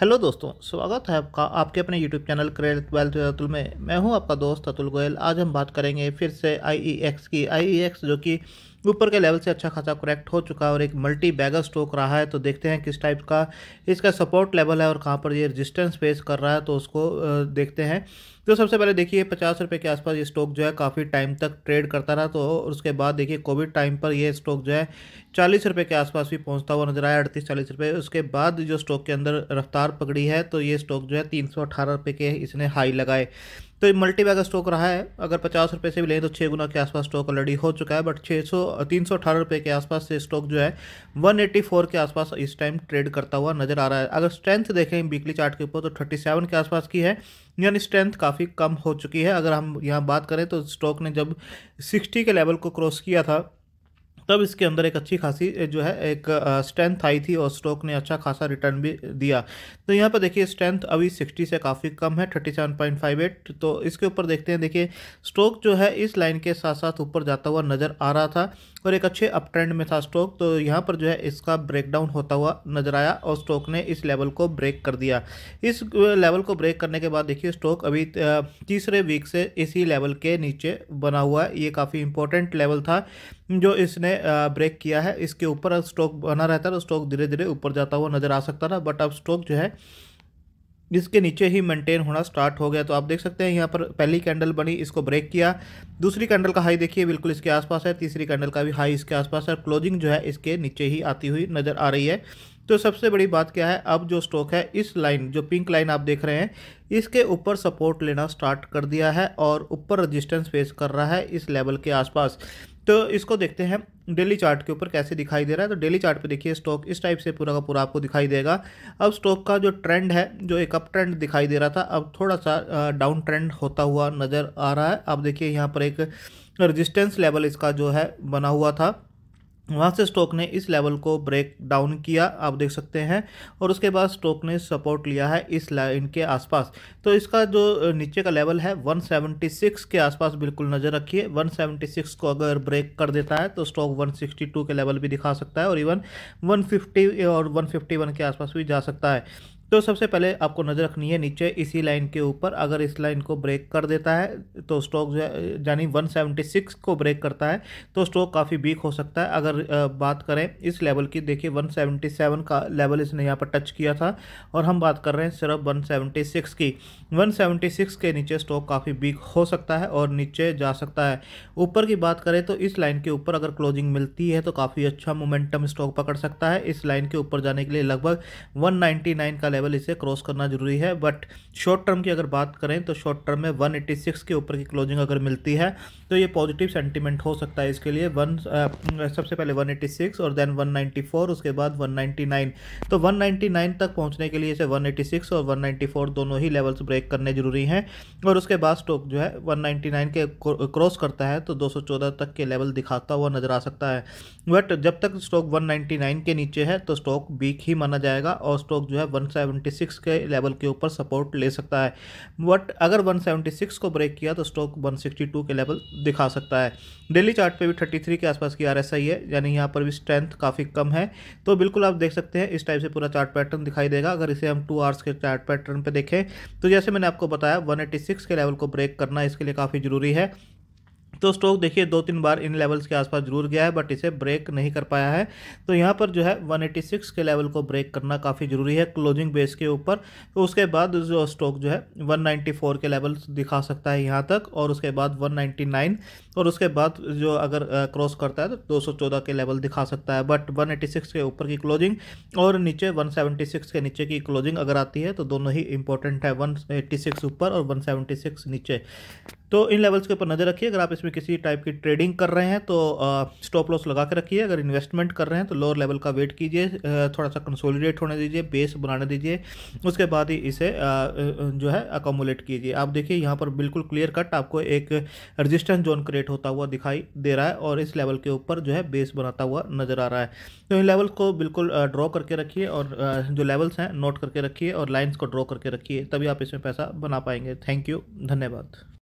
hello दोस्तों स्वागत है आपका आपके अपने YouTube channel credit wealth Atul में मैं हूं आपका दोस्त अतुल गोयल आज हम बात करेंगे फिर से आई e की आई e जो कि ऊपर के लेवल से अच्छा खासा करेक्ट हो चुका है और एक मल्टी बैगर स्टोक रहा है तो देखते हैं किस टाइप का इसका सपोर्ट लेवल है और कहाँ पर ये रजिस्टेंस फेस कर रहा है तो उसको देखते हैं तो सबसे पहले देखिए पचास रुपये के आसपास ये स्टॉक जो है काफ़ी टाइम तक ट्रेड करता रहा तो उसके बाद देखिए कोविड टाइम पर ये स्टॉक जो है चालीस रुपये के आसपास भी पहुँचता हुआ नजर आया अड़तीस चालीस रुपये उसके बाद जो स्टॉक के अंदर रफ्तार रफ्तार पकड़ी है तो ये स्टॉक जो है तीन सौ अठारह के इसने हाई लगाए तो ये मल्टी बैगर स्टॉक रहा है अगर पचास रुपये से भी लें तो छः गुना के आसपास स्टॉक ऑलरेडी हो चुका है बट छः सौ तीन सौ अठारह रुपये के आसपास से स्टॉक जो है वन एट्टी फोर के आसपास इस टाइम ट्रेड करता हुआ नजर आ रहा है अगर स्ट्रेंथ देखें वीकली चार्ट के ऊपर तो थर्टी सेवन के आसपास की है यानी स्ट्रेंथ काफ़ी कम हो चुकी है अगर हम यहाँ बात करें तो स्टॉक ने जब सिक्सटी के लेवल को क्रॉस किया था तब इसके अंदर एक अच्छी खासी जो है एक स्ट्रेंथ आई थी और स्टॉक ने अच्छा खासा रिटर्न भी दिया तो यहाँ पर देखिए स्ट्रेंथ अभी सिक्सटी से काफ़ी कम है thirty seven point five eight तो इसके ऊपर देखते हैं देखिए स्टॉक जो है इस लाइन के साथ साथ ऊपर जाता हुआ नज़र आ रहा था और एक अच्छे अप ट्रेंड में था स्टॉक तो यहाँ पर जो है इसका ब्रेकडाउन होता हुआ नज़र आया और स्टॉक ने इस लेवल को ब्रेक कर दिया इस लेवल को ब्रेक करने के बाद देखिए स्टॉक अभी तीसरे वीक से इसी लेवल के नीचे बना हुआ है ये काफ़ी इंपॉर्टेंट लेवल था जो इसने ब्रेक किया है इसके ऊपर स्टॉक बना रहता है स्टॉक तो धीरे धीरे ऊपर जाता हुआ नजर आ सकता था बट अब स्टॉक जो है इसके नीचे ही मेंटेन होना स्टार्ट हो गया तो आप देख सकते हैं यहाँ पर पहली कैंडल बनी इसको ब्रेक किया दूसरी कैंडल का हाई देखिए बिल्कुल इसके आसपास है तीसरी कैंडल का भी हाई इसके आसपास है क्लोजिंग जो है इसके नीचे ही आती हुई नज़र आ रही है तो सबसे बड़ी बात क्या है अब जो स्टॉक है इस लाइन जो पिंक लाइन आप देख रहे हैं इसके ऊपर सपोर्ट लेना स्टार्ट कर दिया है और ऊपर रजिस्टेंस फेस कर रहा है इस लेवल के आसपास तो इसको देखते हैं डेली चार्ट के ऊपर कैसे दिखाई दे रहा है तो डेली चार्ट पे देखिए स्टॉक इस टाइप से पूरा का पूरा आपको दिखाई देगा अब स्टॉक का जो ट्रेंड है जो एक अप ट्रेंड दिखाई दे रहा था अब थोड़ा सा डाउन ट्रेंड होता हुआ नज़र आ रहा है अब देखिए यहाँ पर एक रजिस्टेंस लेवल इसका जो है बना हुआ था वहाँ से स्टॉक ने इस लेवल को ब्रेक डाउन किया आप देख सकते हैं और उसके बाद स्टॉक ने सपोर्ट लिया है इस लाइन के आसपास तो इसका जो नीचे का लेवल है 176 के आसपास बिल्कुल नज़र रखिए 176 को अगर ब्रेक कर देता है तो स्टॉक 162 के लेवल भी दिखा सकता है और इवन 150 और 151 के आसपास भी जा सकता है तो सबसे पहले आपको नज़र रखनी है नीचे इसी लाइन के ऊपर अगर इस लाइन को ब्रेक कर देता है तो स्टॉक यानी 176 को ब्रेक करता है तो स्टॉक काफ़ी वीक हो सकता है अगर बात करें इस लेवल की देखिए 177 का लेवल इसने यहाँ पर टच किया था और हम बात कर रहे हैं सिर्फ 176 की 176 के नीचे स्टॉक काफ़ी वीक हो सकता है और नीचे जा सकता है ऊपर की बात करें तो इस लाइन के ऊपर अगर क्लोजिंग मिलती है तो काफ़ी अच्छा मोमेंटम स्टॉक पकड़ सकता है इस लाइन के ऊपर जाने के लिए लगभग नाइन का लेवल इसे क्रॉस करना जरूरी है बट शॉर्ट टर्म की अगर बात करें तो शॉर्ट टर्म में वन के ऊपर की क्लोजिंग अगर मिलती है तो ये पॉजिटिव सेंटिमेंट हो सकता है इसके लिए वन सबसे पहले वन और देन वन उसके बाद वन तो वन तक पहुँचने के लिए इसे वन और वन दोनों ही लेवल्स ब्रेक करने जरूरी हैं और उसके बाद स्टॉक जो है 199 के क्रॉस करता है तो 214 तक के लेवल दिखाता हुआ नजर आ सकता है बट जब तक स्टॉक 199 के नीचे है तो स्टॉक वीक ही माना जाएगा और स्टॉक जो है 176 के लेवल के ऊपर सपोर्ट ले सकता है बट अगर 176 को ब्रेक किया तो स्टॉक 162 के लेवल दिखा सकता है डेली चार्ट पे भी 33 के आसपास की आर है यानी यहाँ पर भी स्ट्रेंथ काफ़ी कम है तो बिल्कुल आप देख सकते हैं इस टाइप से पूरा चार्ट पैटर्न दिखाई देगा अगर इसे हम टू आवर्स के चार्ट पैटर्न पर देखें तो जैसे मैंने आपको बताया वन के लेवल को ब्रेक करना इसके लिए काफ़ी ज़रूरी है तो स्टॉक देखिए दो तीन बार इन लेवल्स के आसपास जरूर गया है बट इसे ब्रेक नहीं कर पाया है तो यहाँ पर जो है 186 के लेवल को ब्रेक करना काफ़ी ज़रूरी है क्लोजिंग बेस के ऊपर तो उसके बाद जो स्टॉक जो है 194 के लेवल दिखा सकता है यहाँ तक और उसके बाद 199 और उसके बाद जो अगर क्रॉस करता है तो दो के लेवल दिखा सकता है बट वन के ऊपर की क्लोजिंग और नीचे 176 के नीचे की क्लोजिंग अगर आती है तो दोनों ही इंपॉर्टेंट है 186 ऊपर और 176 नीचे तो इन लेवल्स के ऊपर नज़र रखिए अगर आप इसमें किसी टाइप की ट्रेडिंग कर रहे हैं तो स्टॉप लॉस लगा के रखिए अगर इन्वेस्टमेंट कर रहे हैं तो लोअर लेवल का वेट कीजिए थोड़ा सा कंसोलिडेट होने दीजिए बेस बनाने दीजिए उसके बाद ही इसे जो है अकोमोलेट कीजिए आप देखिए यहाँ पर बिल्कुल क्लियर कट आपको एक रजिस्टेंस जोन क्रिएट होता हुआ दिखाई दे रहा है और इस लेवल के ऊपर जो है बेस बनाता हुआ नज़र आ रहा है तो इन लेवल को बिल्कुल ड्रॉ करके रखिए और जो लेवल्स हैं नोट करके रखिए और लाइन्स को ड्रॉ करके रखिए तभी आप इसमें पैसा बना पाएंगे थैंक यू धन्यवाद